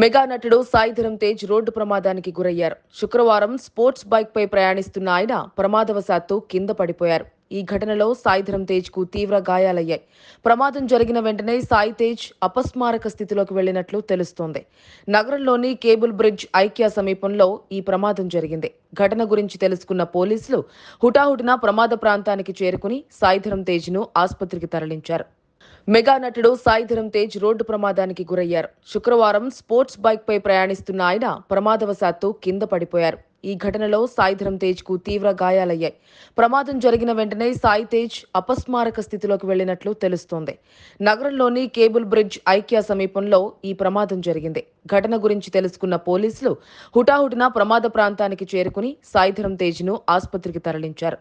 mega నటుడు Sai Dharam Tej road ప్రమాదానికి గురయ్యారు శుక్రవారం స్పోర్ట్స్ బైక్ పై ప్రయాణిస్తున్న ఆయన ప్రమాదవశాత్తు కింద పడిపోయారు ఈ ఘటనలో సాయిధరం కు తీవ్ర గాయాలయ్యాయి ప్రమాదం జరిగిన వెంటనే సాయి తేజ్ అపస్మారక స్థితిలోకి వెళ్లినట్లు తెలుస్తోంది నగరంలోని కేబుల్ బ్రిడ్జ్ ఐక్యా సమీపంలో ఈ ప్రమాదం జరిగింది ఘటన గురించి తెలుసుకున్న పోలీసులు హుటాహుటిన ప్రమాద ప్రాంతానికి చేరుకుని సాయిధరం ను ఆసుపత్రికి తరలించారు మెగా నటుడు సాయిధరం తేజ్ రోడ్డు ప్రమాదానికి గురయ్యారు శుక్రవారం స్పోర్ట్స్ బైక్ పై ప్రయాణిస్తున్న ఆయన ప్రమాదవశాత్తు కింద పడిపోయారు ఈ ఘటనలో సాయిధరం తేజ్ కు తీవ్ర గాయాలయ్యాయి ప్రమాదం జరిగిన వెంటనే సాయి తేజ్ అపస్మారక స్థితిలోకి వెళ్లినట్లు తెలుస్తోంది నగరంలోని కేబుల్ బ్రిడ్జ్ ఐక్యా సమీపంలో ఈ ప్రమాదం జరిగింది ఘటన గురించి తెలుసుకున్న పోలీసులు హుటాహుటిన ప్రమాద ప్రాంతానికి చేరుకుని సాయిధరం తేజ్ను ఆసుపత్రికి తరలించారు